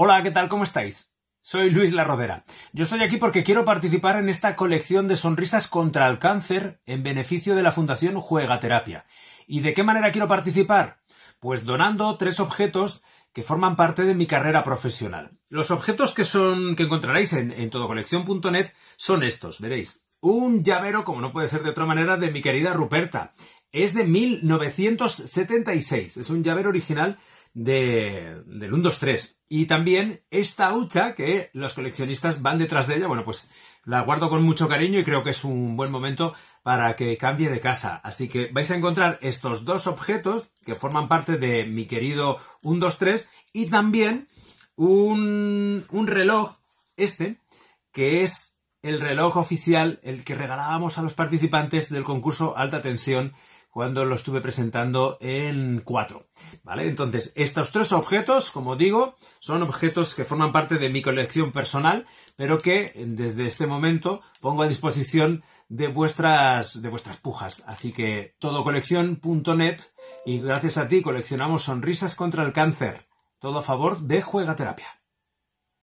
Hola, ¿qué tal? ¿Cómo estáis? Soy Luis Larrodera. Yo estoy aquí porque quiero participar en esta colección de sonrisas contra el cáncer en beneficio de la Fundación Juega Terapia. ¿Y de qué manera quiero participar? Pues donando tres objetos que forman parte de mi carrera profesional. Los objetos que son que encontraréis en, en todocolección.net son estos, veréis. Un llavero, como no puede ser de otra manera, de mi querida Ruperta. Es de 1976. Es un llavero original de, del 1, 2, 3. Y también esta hucha que los coleccionistas van detrás de ella, bueno, pues la guardo con mucho cariño y creo que es un buen momento para que cambie de casa. Así que vais a encontrar estos dos objetos que forman parte de mi querido 1, 2, 3 y también un, un reloj, este, que es el reloj oficial, el que regalábamos a los participantes del concurso Alta Tensión cuando lo estuve presentando en 4. ¿Vale? Entonces, estos tres objetos, como digo, son objetos que forman parte de mi colección personal, pero que desde este momento pongo a disposición de vuestras, de vuestras pujas. Así que todocolección.net y gracias a ti coleccionamos sonrisas contra el cáncer. Todo a favor de JuegaTerapia.